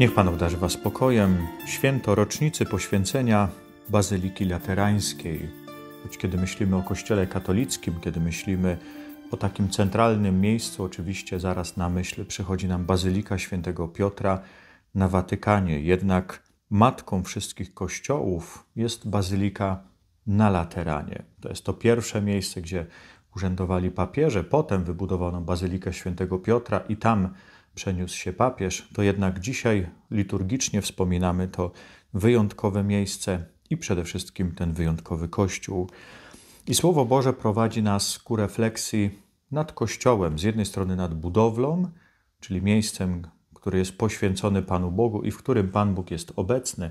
Niech Pan obdarzy Was spokojem. Święto rocznicy poświęcenia Bazyliki Laterańskiej. Choć kiedy myślimy o Kościele katolickim, kiedy myślimy o takim centralnym miejscu, oczywiście zaraz na myśl przychodzi nam Bazylika Świętego Piotra na Watykanie. Jednak matką wszystkich kościołów jest Bazylika na Lateranie. To jest to pierwsze miejsce, gdzie urzędowali papieże. Potem wybudowano Bazylikę Świętego Piotra i tam przeniósł się papież, to jednak dzisiaj liturgicznie wspominamy to wyjątkowe miejsce i przede wszystkim ten wyjątkowy Kościół. I Słowo Boże prowadzi nas ku refleksji nad Kościołem, z jednej strony nad budowlą, czyli miejscem, które jest poświęcone Panu Bogu i w którym Pan Bóg jest obecny,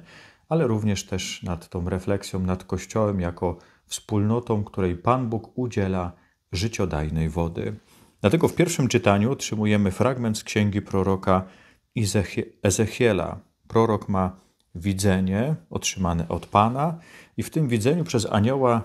ale również też nad tą refleksją nad Kościołem jako wspólnotą, której Pan Bóg udziela życiodajnej wody. Dlatego w pierwszym czytaniu otrzymujemy fragment z księgi proroka Ezechiela. Prorok ma widzenie otrzymane od Pana i w tym widzeniu przez anioła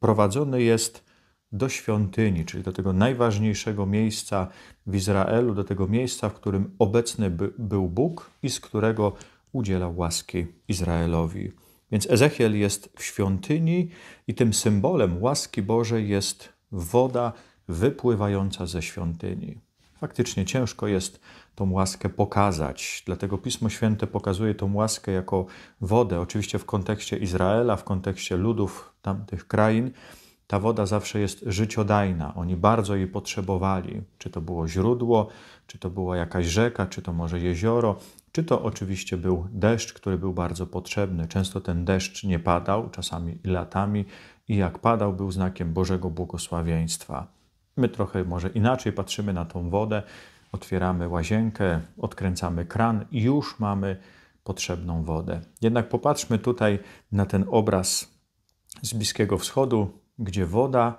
prowadzony jest do świątyni, czyli do tego najważniejszego miejsca w Izraelu, do tego miejsca, w którym obecny by, był Bóg i z którego udzielał łaski Izraelowi. Więc Ezechiel jest w świątyni i tym symbolem łaski Bożej jest woda wypływająca ze świątyni. Faktycznie ciężko jest tą łaskę pokazać, dlatego Pismo Święte pokazuje tą łaskę jako wodę. Oczywiście w kontekście Izraela, w kontekście ludów tamtych krain, ta woda zawsze jest życiodajna. Oni bardzo jej potrzebowali. Czy to było źródło, czy to była jakaś rzeka, czy to może jezioro, czy to oczywiście był deszcz, który był bardzo potrzebny. Często ten deszcz nie padał, czasami latami, i jak padał, był znakiem Bożego błogosławieństwa. My trochę może inaczej patrzymy na tą wodę, otwieramy łazienkę, odkręcamy kran i już mamy potrzebną wodę. Jednak popatrzmy tutaj na ten obraz z Bliskiego Wschodu, gdzie woda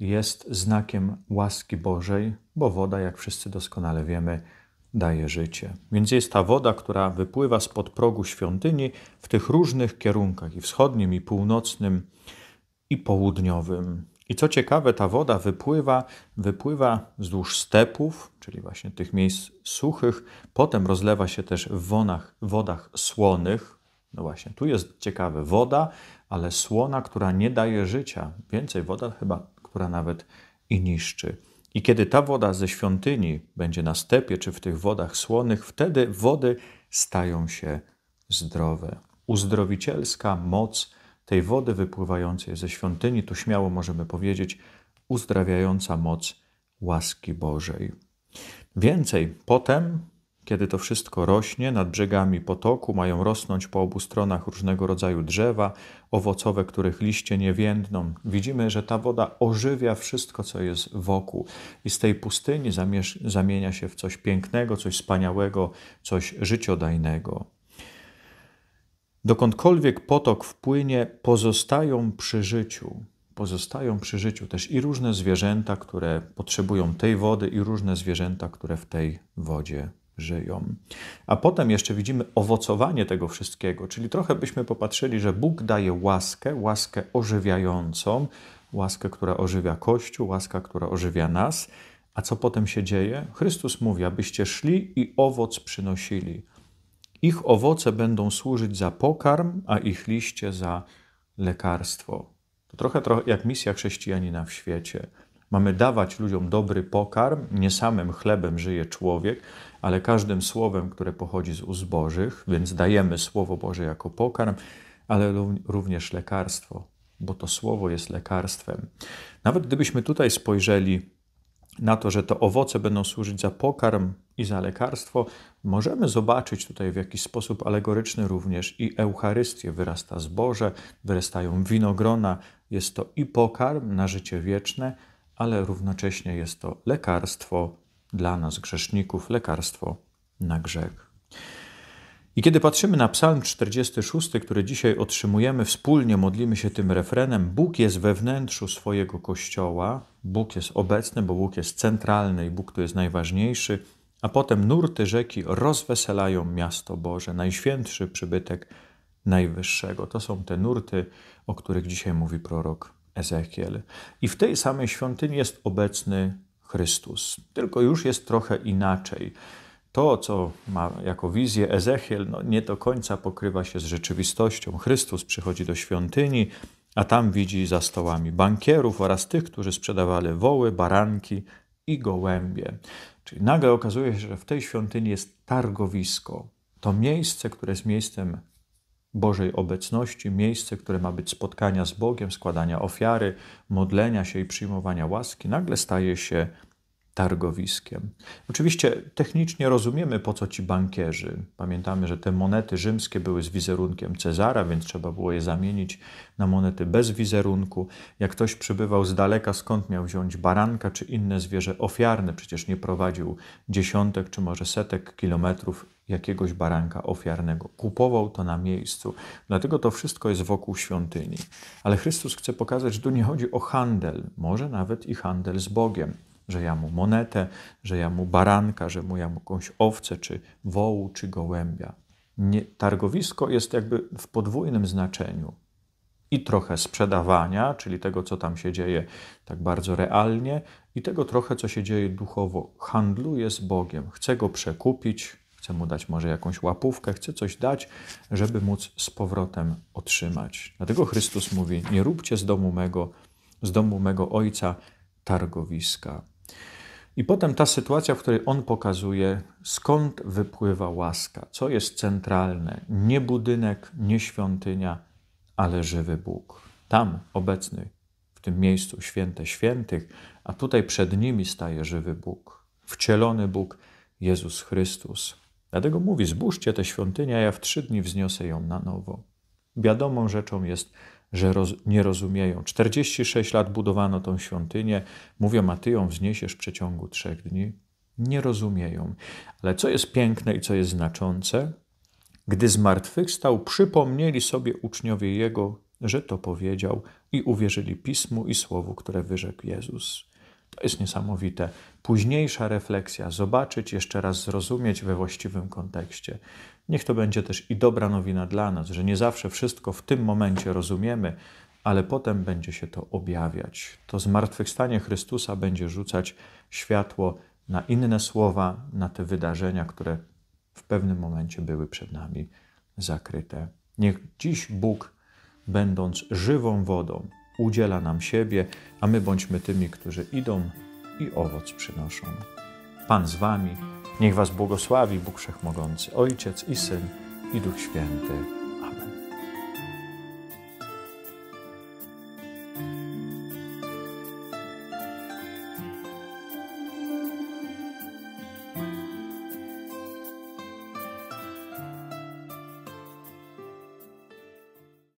jest znakiem łaski Bożej, bo woda, jak wszyscy doskonale wiemy, daje życie. Więc jest ta woda, która wypływa spod progu świątyni w tych różnych kierunkach i wschodnim, i północnym, i południowym. I co ciekawe, ta woda wypływa, wypływa wzdłuż stepów, czyli właśnie tych miejsc suchych, potem rozlewa się też w wonach, wodach słonych. No właśnie, tu jest ciekawe woda, ale słona, która nie daje życia. Więcej woda chyba, która nawet i niszczy. I kiedy ta woda ze świątyni będzie na stepie czy w tych wodach słonych, wtedy wody stają się zdrowe. Uzdrowicielska moc tej wody wypływającej ze świątyni, to śmiało możemy powiedzieć, uzdrawiająca moc łaski Bożej. Więcej, potem, kiedy to wszystko rośnie, nad brzegami potoku mają rosnąć po obu stronach różnego rodzaju drzewa owocowe, których liście nie więdną. Widzimy, że ta woda ożywia wszystko, co jest wokół, i z tej pustyni zamienia się w coś pięknego, coś wspaniałego, coś życiodajnego. Dokądkolwiek potok wpłynie, pozostają przy życiu. Pozostają przy życiu też i różne zwierzęta, które potrzebują tej wody, i różne zwierzęta, które w tej wodzie żyją. A potem jeszcze widzimy owocowanie tego wszystkiego, czyli trochę byśmy popatrzyli, że Bóg daje łaskę, łaskę ożywiającą, łaskę, która ożywia Kościół, łaskę, która ożywia nas. A co potem się dzieje? Chrystus mówi, abyście szli i owoc przynosili. Ich owoce będą służyć za pokarm, a ich liście za lekarstwo. To trochę, trochę jak misja chrześcijanina w świecie. Mamy dawać ludziom dobry pokarm, nie samym chlebem żyje człowiek, ale każdym słowem, które pochodzi z uzbożych, więc dajemy Słowo Boże jako pokarm, ale również lekarstwo, bo to Słowo jest lekarstwem. Nawet gdybyśmy tutaj spojrzeli na to, że to owoce będą służyć za pokarm i za lekarstwo, możemy zobaczyć tutaj w jakiś sposób alegoryczny również i Eucharystię. Wyrasta zboże, wyrastają winogrona. Jest to i pokarm na życie wieczne, ale równocześnie jest to lekarstwo dla nas, grzeszników, lekarstwo na grzech. I kiedy patrzymy na Psalm 46, który dzisiaj otrzymujemy, wspólnie modlimy się tym refrenem: Bóg jest we wnętrzu swojego kościoła, Bóg jest obecny, bo Bóg jest centralny i Bóg tu jest najważniejszy, a potem nurty rzeki rozweselają miasto Boże, najświętszy przybytek Najwyższego. To są te nurty, o których dzisiaj mówi prorok Ezechiel. I w tej samej świątyni jest obecny Chrystus, tylko już jest trochę inaczej to, co ma jako wizję Ezechiel, no nie do końca pokrywa się z rzeczywistością. Chrystus przychodzi do świątyni, a tam widzi za stołami bankierów oraz tych, którzy sprzedawali woły, baranki i gołębie. Czyli nagle okazuje się, że w tej świątyni jest targowisko. To miejsce, które jest miejscem Bożej obecności, miejsce, które ma być spotkania z Bogiem, składania ofiary, modlenia się i przyjmowania łaski, nagle staje się targowiskiem. Oczywiście technicznie rozumiemy, po co ci bankierzy. Pamiętamy, że te monety rzymskie były z wizerunkiem Cezara, więc trzeba było je zamienić na monety bez wizerunku. Jak ktoś przybywał z daleka, skąd miał wziąć baranka czy inne zwierzę ofiarne? Przecież nie prowadził dziesiątek czy może setek kilometrów jakiegoś baranka ofiarnego. Kupował to na miejscu. Dlatego to wszystko jest wokół świątyni. Ale Chrystus chce pokazać, że tu nie chodzi o handel, może nawet i handel z Bogiem że ja mu monetę, że ja mu baranka, że mu ja mu jakąś owcę, czy wołu, czy gołębia. Nie, targowisko jest jakby w podwójnym znaczeniu. I trochę sprzedawania, czyli tego, co tam się dzieje tak bardzo realnie, i tego trochę, co się dzieje duchowo. Handluje z Bogiem, chce go przekupić, chce mu dać może jakąś łapówkę, chce coś dać, żeby móc z powrotem otrzymać. Dlatego Chrystus mówi: Nie róbcie z domu mego, z domu mego ojca targowiska. I potem ta sytuacja, w której on pokazuje, skąd wypływa łaska, co jest centralne, nie budynek, nie świątynia, ale żywy Bóg. Tam obecny, w tym miejscu święte świętych, a tutaj przed nimi staje żywy Bóg, wcielony Bóg, Jezus Chrystus. Dlatego mówi: Zbóżcie tę świątynię, a ja w trzy dni wzniosę ją na nowo. Wiadomą rzeczą jest, że roz, nie rozumieją. 46 lat budowano tą świątynię, mówią, a ty ją wzniesiesz w przeciągu trzech dni. Nie rozumieją. Ale co jest piękne i co jest znaczące? Gdy zmartwychwstał, przypomnieli sobie uczniowie Jego, że to powiedział i uwierzyli Pismu i Słowu, które wyrzekł Jezus. To jest niesamowite. Późniejsza refleksja, zobaczyć, jeszcze raz zrozumieć we właściwym kontekście. Niech to będzie też i dobra nowina dla nas, że nie zawsze wszystko w tym momencie rozumiemy, ale potem będzie się to objawiać. To zmartwychwstanie Chrystusa będzie rzucać światło na inne słowa, na te wydarzenia, które w pewnym momencie były przed nami zakryte. Niech dziś Bóg, będąc żywą wodą, udziela nam siebie, a my bądźmy tymi, którzy idą i owoc przynoszą. Pan z wami, niech was błogosławi Bóg Wszechmogący, Ojciec i Syn i Duch Święty.